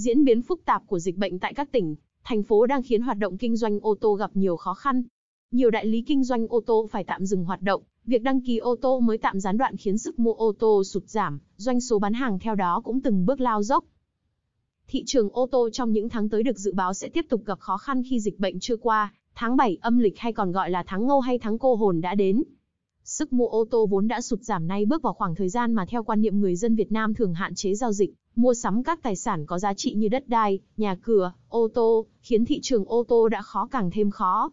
Diễn biến phức tạp của dịch bệnh tại các tỉnh, thành phố đang khiến hoạt động kinh doanh ô tô gặp nhiều khó khăn. Nhiều đại lý kinh doanh ô tô phải tạm dừng hoạt động, việc đăng ký ô tô mới tạm gián đoạn khiến sức mua ô tô sụt giảm, doanh số bán hàng theo đó cũng từng bước lao dốc. Thị trường ô tô trong những tháng tới được dự báo sẽ tiếp tục gặp khó khăn khi dịch bệnh chưa qua, tháng 7 âm lịch hay còn gọi là tháng ngâu hay tháng cô hồn đã đến. Sức mua ô tô vốn đã sụt giảm nay bước vào khoảng thời gian mà theo quan niệm người dân Việt Nam thường hạn chế giao dịch, mua sắm các tài sản có giá trị như đất đai, nhà cửa, ô tô, khiến thị trường ô tô đã khó càng thêm khó.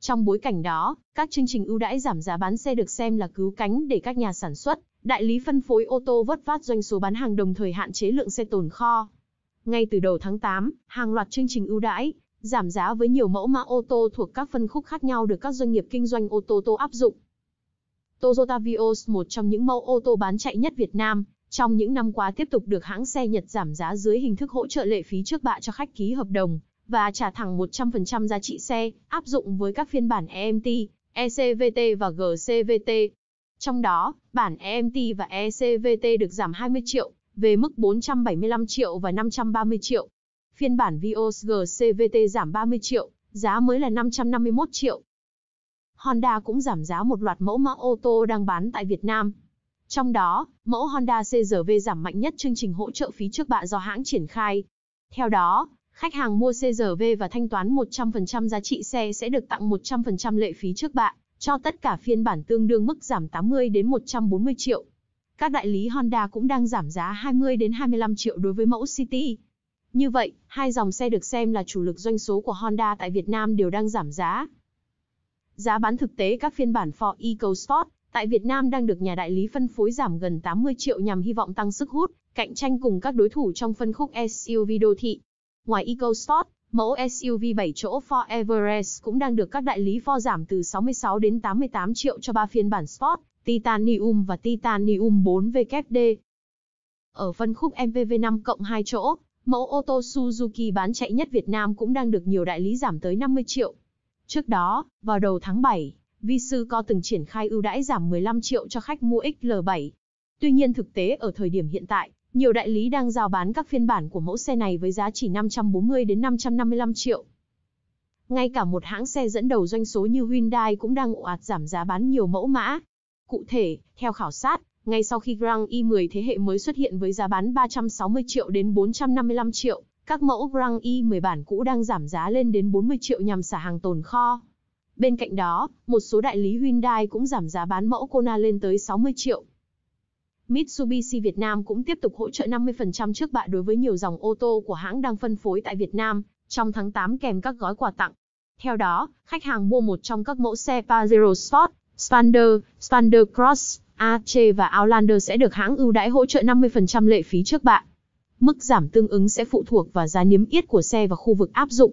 Trong bối cảnh đó, các chương trình ưu đãi giảm giá bán xe được xem là cứu cánh để các nhà sản xuất, đại lý phân phối ô tô vớt vát doanh số bán hàng đồng thời hạn chế lượng xe tồn kho. Ngay từ đầu tháng 8, hàng loạt chương trình ưu đãi, giảm giá với nhiều mẫu mã ô tô thuộc các phân khúc khác nhau được các doanh nghiệp kinh doanh ô tô tô áp dụng. Toyota Vios, một trong những mẫu ô tô bán chạy nhất Việt Nam, trong những năm qua tiếp tục được hãng xe Nhật giảm giá dưới hình thức hỗ trợ lệ phí trước bạ cho khách ký hợp đồng và trả thẳng 100% giá trị xe, áp dụng với các phiên bản EMT, ECVT và GCVT. Trong đó, bản EMT và ECVT được giảm 20 triệu, về mức 475 triệu và 530 triệu. Phiên bản Vios GCVT giảm 30 triệu, giá mới là 551 triệu. Honda cũng giảm giá một loạt mẫu mã ô tô đang bán tại Việt Nam, trong đó, mẫu Honda CRV giảm mạnh nhất chương trình hỗ trợ phí trước bạ do hãng triển khai. Theo đó, khách hàng mua CRV và thanh toán 100% giá trị xe sẽ được tặng 100% lệ phí trước bạ, cho tất cả phiên bản tương đương mức giảm 80 đến 140 triệu. Các đại lý Honda cũng đang giảm giá 20 đến 25 triệu đối với mẫu City. Như vậy, hai dòng xe được xem là chủ lực doanh số của Honda tại Việt Nam đều đang giảm giá. Giá bán thực tế các phiên bản Ford EcoSport tại Việt Nam đang được nhà đại lý phân phối giảm gần 80 triệu nhằm hy vọng tăng sức hút, cạnh tranh cùng các đối thủ trong phân khúc SUV đô thị. Ngoài EcoSport, mẫu SUV 7 chỗ Ford Everest cũng đang được các đại lý Ford giảm từ 66 đến 88 triệu cho ba phiên bản Sport, Titanium và Titanium 4WD. Ở phân khúc MPV 5 cộng 2 chỗ, mẫu ô tô Suzuki bán chạy nhất Việt Nam cũng đang được nhiều đại lý giảm tới 50 triệu. Trước đó, vào đầu tháng 7, Vi sư có từng triển khai ưu đãi giảm 15 triệu cho khách mua XL7. Tuy nhiên thực tế ở thời điểm hiện tại, nhiều đại lý đang giao bán các phiên bản của mẫu xe này với giá chỉ 540 đến 555 triệu. Ngay cả một hãng xe dẫn đầu doanh số như Hyundai cũng đang ồ ạt giảm giá bán nhiều mẫu mã. Cụ thể, theo khảo sát, ngay sau khi Grand i10 thế hệ mới xuất hiện với giá bán 360 triệu đến 455 triệu, các mẫu Grand i10 bản cũ đang giảm giá lên đến 40 triệu nhằm xả hàng tồn kho. Bên cạnh đó, một số đại lý Hyundai cũng giảm giá bán mẫu Kona lên tới 60 triệu. Mitsubishi Việt Nam cũng tiếp tục hỗ trợ 50% trước bạ đối với nhiều dòng ô tô của hãng đang phân phối tại Việt Nam trong tháng 8 kèm các gói quà tặng. Theo đó, khách hàng mua một trong các mẫu xe Pajero Sport, Spander, Spander Cross, Ace và Outlander sẽ được hãng ưu đãi hỗ trợ 50% lệ phí trước bạ. Mức giảm tương ứng sẽ phụ thuộc vào giá niêm yết của xe và khu vực áp dụng.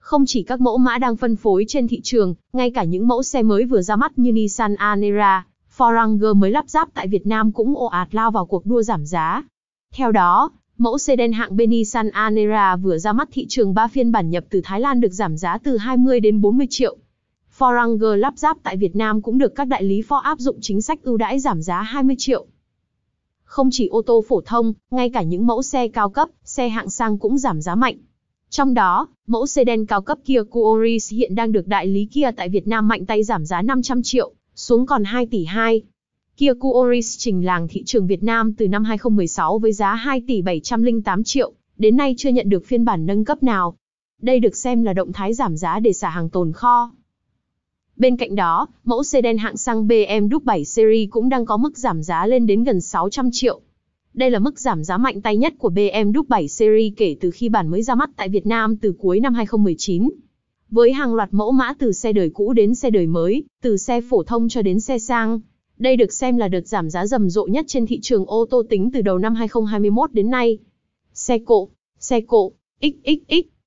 Không chỉ các mẫu mã đang phân phối trên thị trường, ngay cả những mẫu xe mới vừa ra mắt như Nissan Anera, Ford mới lắp ráp tại Việt Nam cũng ồ ạt lao vào cuộc đua giảm giá. Theo đó, mẫu xe sedan hạng bên Nissan Anera vừa ra mắt thị trường 3 phiên bản nhập từ Thái Lan được giảm giá từ 20 đến 40 triệu. Ford lắp ráp tại Việt Nam cũng được các đại lý Ford áp dụng chính sách ưu đãi giảm giá 20 triệu. Không chỉ ô tô phổ thông, ngay cả những mẫu xe cao cấp, xe hạng sang cũng giảm giá mạnh. Trong đó, mẫu xe đen cao cấp Kia KUORIS hiện đang được đại lý Kia tại Việt Nam mạnh tay giảm giá 500 triệu, xuống còn 2 tỷ 2. Kia KUORIS trình làng thị trường Việt Nam từ năm 2016 với giá 2 tỷ 708 triệu, đến nay chưa nhận được phiên bản nâng cấp nào. Đây được xem là động thái giảm giá để xả hàng tồn kho. Bên cạnh đó, mẫu xe đen hạng xăng BMW 7 Series cũng đang có mức giảm giá lên đến gần 600 triệu, đây là mức giảm giá mạnh tay nhất của BMW 7 Series kể từ khi bản mới ra mắt tại Việt Nam từ cuối năm 2019. Với hàng loạt mẫu mã từ xe đời cũ đến xe đời mới, từ xe phổ thông cho đến xe sang, đây được xem là đợt giảm giá rầm rộ nhất trên thị trường ô tô tính từ đầu năm 2021 đến nay. Xe cộ, xe cộ, XXX